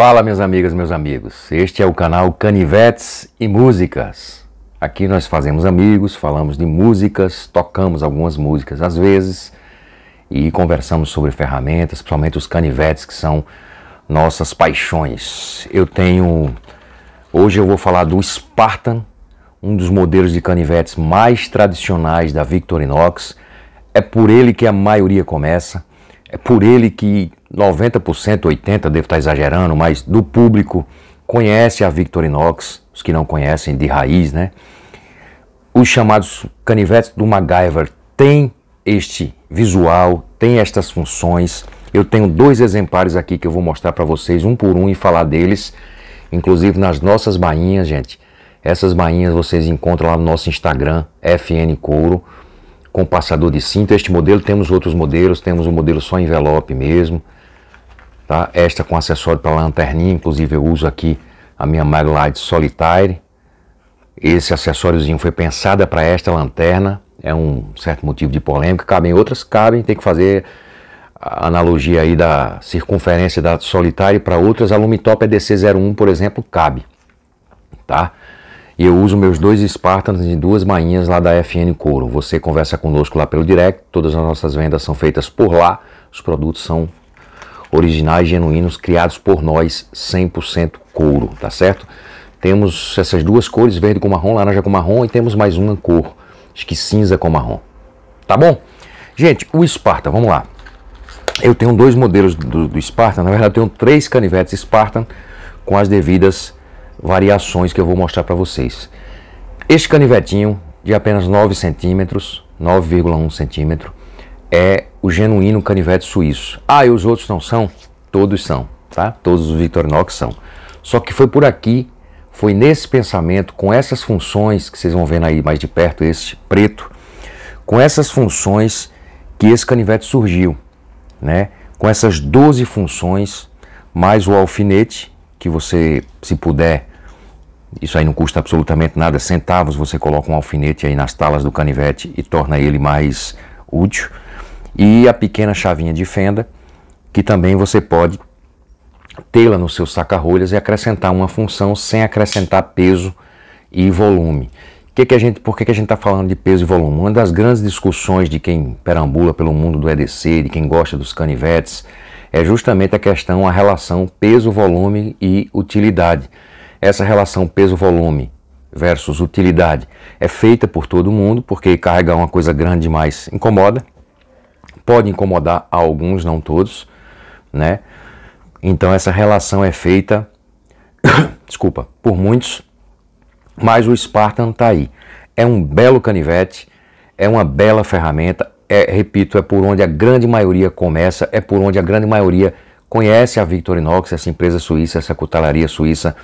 Fala, meus amigos, meus amigos. Este é o canal Canivetes e Músicas. Aqui nós fazemos amigos, falamos de músicas, tocamos algumas músicas às vezes e conversamos sobre ferramentas, principalmente os canivetes que são nossas paixões. Eu tenho hoje eu vou falar do Spartan, um dos modelos de canivetes mais tradicionais da Victorinox. É por ele que a maioria começa, é por ele que 90%, 80%, devo estar exagerando, mas do público conhece a Victorinox, os que não conhecem de raiz, né? Os chamados canivetes do MacGyver têm este visual, tem estas funções. Eu tenho dois exemplares aqui que eu vou mostrar para vocês, um por um, e falar deles, inclusive nas nossas bainhas, gente. Essas bainhas vocês encontram lá no nosso Instagram, FN Couro, com passador de cinta. Este modelo, temos outros modelos, temos o um modelo só envelope mesmo. Tá? Esta com acessório para lanterninha, inclusive eu uso aqui a minha Maglite Solitaire. Esse acessóriozinho foi pensada para esta lanterna, é um certo motivo de polêmica. Cabem outras, cabem, tem que fazer a analogia aí da circunferência da Solitaire para outras. A Lumitop EDC01, por exemplo, cabe, tá? E eu uso meus dois Spartans e duas mainhas lá da FN Couro. Você conversa conosco lá pelo direct, todas as nossas vendas são feitas por lá, os produtos são originais, genuínos, criados por nós, 100% couro, tá certo? Temos essas duas cores, verde com marrom, laranja com marrom, e temos mais uma cor, acho que cinza com marrom. Tá bom? Gente, o Spartan, vamos lá. Eu tenho dois modelos do, do Spartan, na verdade eu tenho três canivetes Spartan com as devidas variações que eu vou mostrar para vocês. Este canivetinho de apenas 9 centímetros, 9,1 centímetro, é o genuíno canivete suíço. Ah, e os outros não são? Todos são, tá? Todos os Victorinox são. Só que foi por aqui, foi nesse pensamento, com essas funções que vocês vão vendo aí mais de perto, esse preto, com essas funções que esse canivete surgiu, né? Com essas 12 funções, mais o alfinete, que você, se puder, isso aí não custa absolutamente nada, centavos, você coloca um alfinete aí nas talas do canivete e torna ele mais útil e a pequena chavinha de fenda, que também você pode tê-la no seu saca-rolhas e acrescentar uma função sem acrescentar peso e volume. Que que a gente, por que, que a gente está falando de peso e volume? Uma das grandes discussões de quem perambula pelo mundo do EDC, de quem gosta dos canivetes, é justamente a questão, a relação peso-volume e utilidade. Essa relação peso-volume versus utilidade é feita por todo mundo, porque carregar uma coisa grande demais incomoda, pode incomodar a alguns, não todos, né? Então essa relação é feita, desculpa, por muitos, mas o Spartan tá aí. É um belo canivete, é uma bela ferramenta, é, repito, é por onde a grande maioria começa, é por onde a grande maioria conhece a Victorinox, essa empresa suíça, essa cutelaria suíça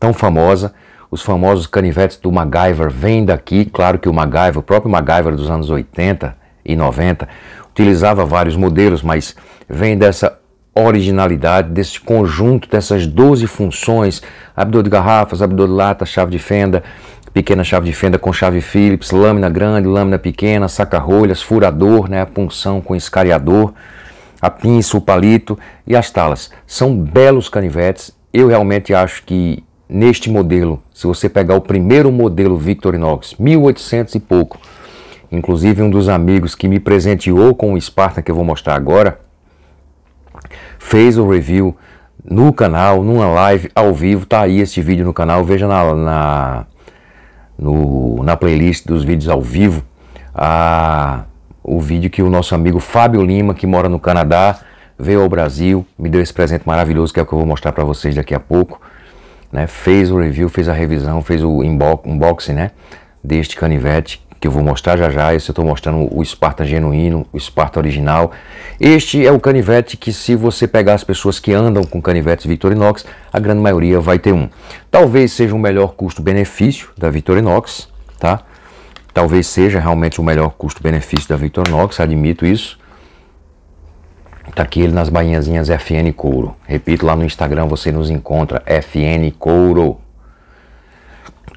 tão famosa. Os famosos canivetes do MacGyver vêm daqui, claro que o MacGyver, o próprio MacGyver dos anos 80, e 90, utilizava vários modelos, mas vem dessa originalidade, desse conjunto dessas 12 funções, abridor de garrafas, abridor de lata, chave de fenda, pequena chave de fenda com chave Phillips, lâmina grande, lâmina pequena, saca-rolhas, furador, né, a punção com escariador, a pinça, o palito e as talas. São belos canivetes. Eu realmente acho que neste modelo, se você pegar o primeiro modelo Victorinox, 1800 e pouco, Inclusive, um dos amigos que me presenteou com o Spartan, que eu vou mostrar agora, fez o review no canal, numa live ao vivo. Tá aí este vídeo no canal, veja na, na, no, na playlist dos vídeos ao vivo. A, o vídeo que o nosso amigo Fábio Lima, que mora no Canadá, veio ao Brasil, me deu esse presente maravilhoso que é o que eu vou mostrar para vocês daqui a pouco. Né? Fez o review, fez a revisão, fez o unboxing né? deste canivete que eu vou mostrar já já. Esse eu estou mostrando o Sparta genuíno, o Sparta original. Este é o canivete que se você pegar as pessoas que andam com canivetes Victorinox, a grande maioria vai ter um. Talvez seja o melhor custo-benefício da Victorinox, tá? Talvez seja realmente o melhor custo-benefício da Victorinox, admito isso. Tá aqui ele nas bainhazinhas FN Couro. Repito, lá no Instagram você nos encontra FN Couro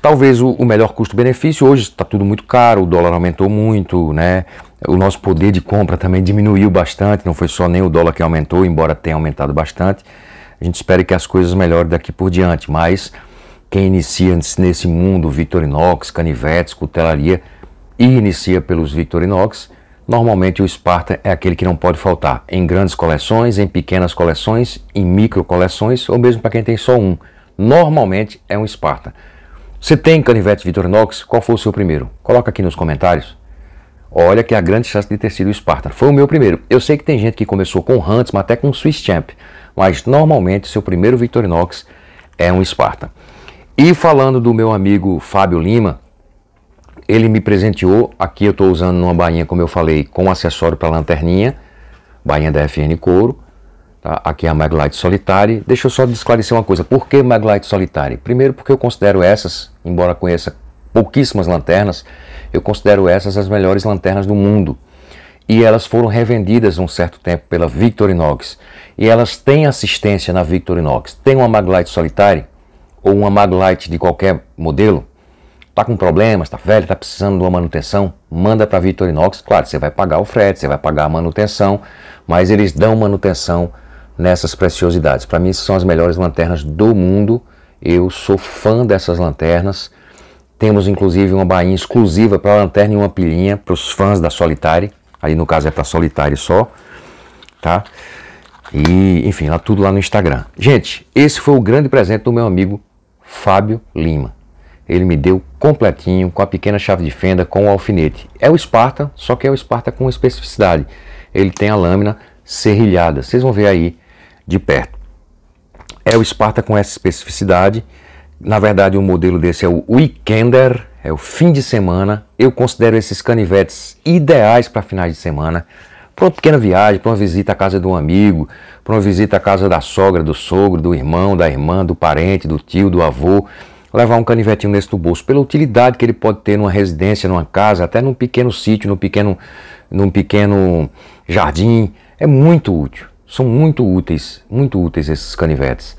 talvez o, o melhor custo-benefício. Hoje está tudo muito caro, o dólar aumentou muito, né? O nosso poder de compra também diminuiu bastante, não foi só nem o dólar que aumentou, embora tenha aumentado bastante. A gente espera que as coisas melhorem daqui por diante, mas quem inicia nesse mundo Victorinox, Canivetes, Cutelaria e inicia pelos Victorinox, normalmente o Sparta é aquele que não pode faltar em grandes coleções, em pequenas coleções, em micro coleções ou mesmo para quem tem só um. Normalmente é um Sparta. Você tem canivete Victorinox? Qual foi o seu primeiro? Coloca aqui nos comentários. Olha que a grande chance de ter sido o Spartan. Foi o meu primeiro. Eu sei que tem gente que começou com Huntsman, mas até com Swiss Champ. Mas normalmente seu primeiro Victorinox é um Spartan. E falando do meu amigo Fábio Lima, ele me presenteou. Aqui eu estou usando uma bainha, como eu falei, com acessório para lanterninha, bainha da FN couro. Tá? Aqui é a Maglite Solitari. Deixa eu só esclarecer uma coisa. Por que Maglite Solitari? Primeiro porque eu considero essas, embora conheça pouquíssimas lanternas, eu considero essas as melhores lanternas do mundo. E elas foram revendidas um certo tempo pela Victorinox. E elas têm assistência na Victorinox. Tem uma Maglite Solitari ou uma Maglite de qualquer modelo, tá com problemas, tá velho, tá precisando de uma manutenção, manda para Victorinox. Claro, você vai pagar o frete, você vai pagar a manutenção, mas eles dão manutenção nessas preciosidades. Para mim, são as melhores lanternas do mundo. Eu sou fã dessas lanternas. Temos inclusive uma bainha exclusiva para lanterna e uma pilhinha para os fãs da Solitary. Ali no caso é para Solitary só, tá? E enfim, lá tudo lá no Instagram. Gente, esse foi o grande presente do meu amigo Fábio Lima. Ele me deu completinho, com a pequena chave de fenda, com o alfinete. É o Sparta, só que é o Sparta com especificidade. Ele tem a lâmina serrilhada. Vocês vão ver aí de perto. É o Sparta com essa especificidade. Na verdade, o um modelo desse é o Weekender, é o fim de semana. Eu considero esses canivetes ideais para finais de semana, para uma pequena viagem, para uma visita à casa de um amigo, para uma visita à casa da sogra, do sogro, do irmão, da irmã, do parente, do tio, do avô. Levar um canivetinho desse do bolso, pela utilidade que ele pode ter numa residência, numa casa, até num pequeno sítio, num pequeno, num pequeno jardim, é muito útil. São muito úteis, muito úteis esses canivetes.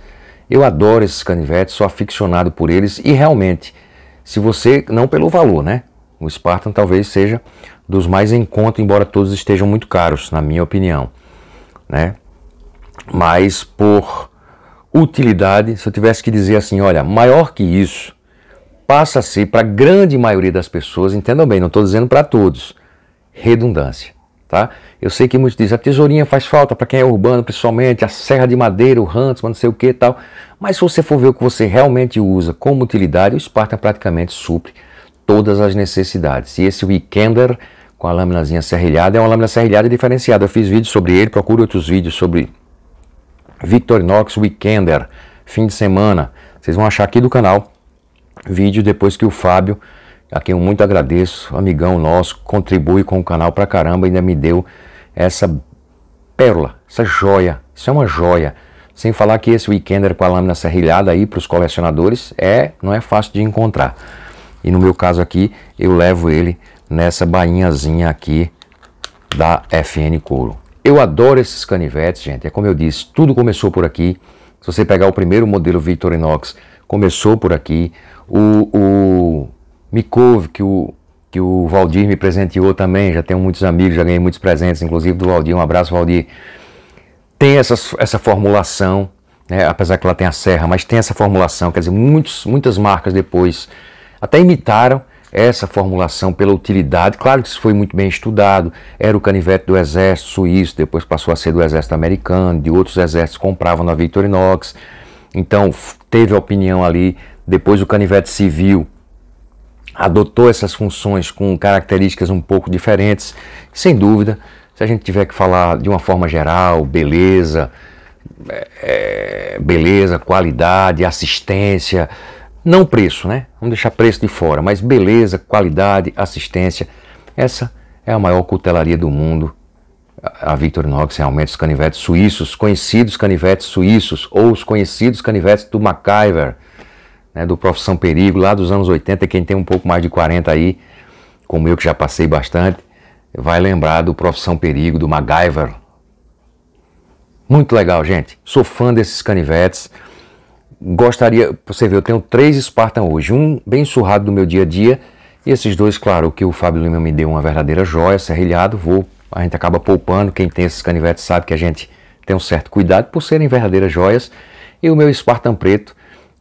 Eu adoro esses canivetes, sou aficionado por eles e realmente, se você, não pelo valor, né? O Spartan talvez seja dos mais em conta, embora todos estejam muito caros, na minha opinião, né? Mas por utilidade, se eu tivesse que dizer assim, olha, maior que isso, passa a ser para a grande maioria das pessoas, entendam bem, não estou dizendo para todos, redundância. Tá? Eu sei que muitos dizem, a tesourinha faz falta para quem é urbano, principalmente, a serra de madeira, o Huntsman, não sei o que tal. Mas se você for ver o que você realmente usa como utilidade, o Spartan praticamente supre todas as necessidades. E esse Weekender com a laminazinha serrilhada é uma lâmina serrilhada diferenciada. Eu fiz vídeo sobre ele, procure outros vídeos sobre Victorinox Weekender, fim de semana. Vocês vão achar aqui do canal vídeo depois que o Fábio a quem eu muito agradeço, amigão nosso, contribui com o canal pra caramba, ainda me deu essa pérola, essa joia, isso é uma joia. Sem falar que esse Weekender com a lâmina serrilhada aí para os colecionadores é, não é fácil de encontrar. E no meu caso aqui, eu levo ele nessa bainhazinha aqui da FN Couro. Eu adoro esses canivetes, gente. É como eu disse, tudo começou por aqui. Se você pegar o primeiro modelo Victorinox, começou por aqui. O, o me que o que o Valdir me presenteou também, já tenho muitos amigos, já ganhei muitos presentes, inclusive do Valdir, um abraço Valdir. Tem essa, essa formulação, né, apesar que ela tem a serra, mas tem essa formulação, quer dizer, muitos, muitas marcas depois até imitaram essa formulação pela utilidade, claro que isso foi muito bem estudado, era o canivete do exército suíço, depois passou a ser do exército americano, de outros exércitos compravam na Victorinox, então teve a opinião ali, depois o canivete civil, adotou essas funções com características um pouco diferentes. Sem dúvida, se a gente tiver que falar de uma forma geral, beleza, é, é, beleza, qualidade, assistência, não preço, né? Vamos deixar preço de fora, mas beleza, qualidade, assistência, essa é a maior cutelaria do mundo. A Victor realmente os canivetes suíços, conhecidos canivetes suíços ou os conhecidos canivetes do MacGyver né, do Profissão Perigo, lá dos anos 80, quem tem um pouco mais de 40 aí, como eu que já passei bastante, vai lembrar do Profissão Perigo, do MacGyver. Muito legal, gente. Sou fã desses canivetes. Gostaria, você vê, eu tenho três Spartan hoje, um bem surrado do meu dia a dia, e esses dois, claro, que o Fábio Lima me deu uma verdadeira joia, serrilhado, vou, a gente acaba poupando, quem tem esses canivetes sabe que a gente tem um certo cuidado por serem verdadeiras joias, e o meu Spartan preto,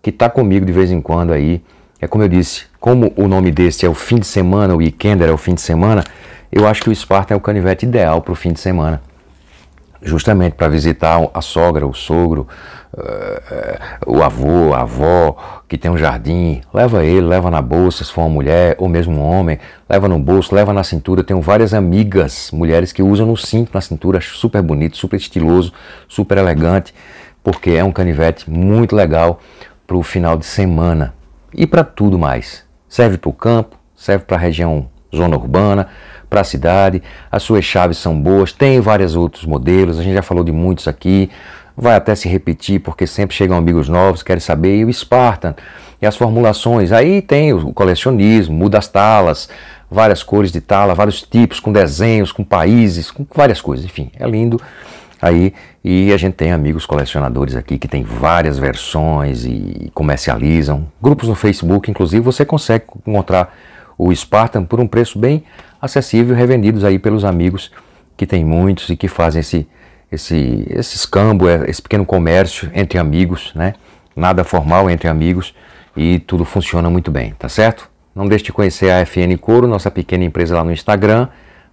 que está comigo de vez em quando aí. É como eu disse, como o nome desse é o fim de semana, o Weekender é o fim de semana, eu acho que o Spartan é o canivete ideal para o fim de semana. Justamente para visitar a sogra, o sogro, eh, o avô, a avó, que tem um jardim, leva ele, leva na bolsa, se for uma mulher, ou mesmo um homem, leva no bolso, leva na cintura. Tenho várias amigas, mulheres, que usam no cinto, na cintura, super bonito, super estiloso, super elegante, porque é um canivete muito legal para o final de semana e para tudo mais. Serve para o campo, serve para a região zona urbana, para a cidade. As suas chaves são boas, tem vários outros modelos, a gente já falou de muitos aqui. Vai até se repetir, porque sempre chegam amigos novos, querem saber. E o Spartan, e as formulações. Aí tem o colecionismo, muda as talas, várias cores de tala, vários tipos, com desenhos, com países, com várias coisas. Enfim, é lindo aí e a gente tem amigos colecionadores aqui que tem várias versões e comercializam. Grupos no Facebook, inclusive, você consegue encontrar o Spartan por um preço bem acessível, revendidos aí pelos amigos que tem muitos e que fazem esse esse esse escambo, é, esse pequeno comércio entre amigos, né? Nada formal entre amigos e tudo funciona muito bem, tá certo? Não deixe de conhecer a FN Couro, nossa pequena empresa lá no Instagram.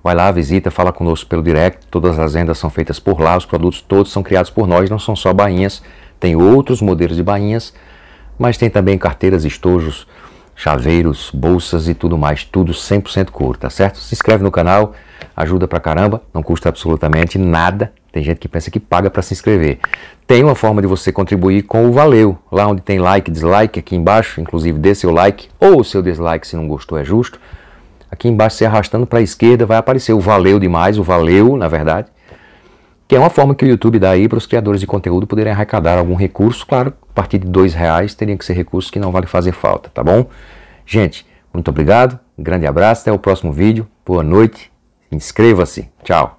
Vai lá, visita, fala conosco pelo direct. Todas as vendas são feitas por lá, os produtos todos são criados por nós, não são só bainhas. Tem outros modelos de bainhas, mas tem também carteiras, estojos, chaveiros, bolsas e tudo mais, tudo 100% couro, tá certo? Se inscreve no canal, ajuda pra caramba, não custa absolutamente nada. Tem gente que pensa que paga para se inscrever. Tem uma forma de você contribuir com o valeu, lá onde tem like, dislike aqui embaixo, inclusive dê seu like ou seu dislike se não gostou é justo. Aqui embaixo, se arrastando para a esquerda, vai aparecer o valeu demais, o valeu, na verdade, que é uma forma que o YouTube dá aí para os criadores de conteúdo poderem arrecadar algum recurso. Claro, a partir de dois reais teriam que ser recursos que não vale fazer falta, tá bom? Gente, muito obrigado, um grande abraço, até o próximo vídeo, boa noite, inscreva-se, tchau.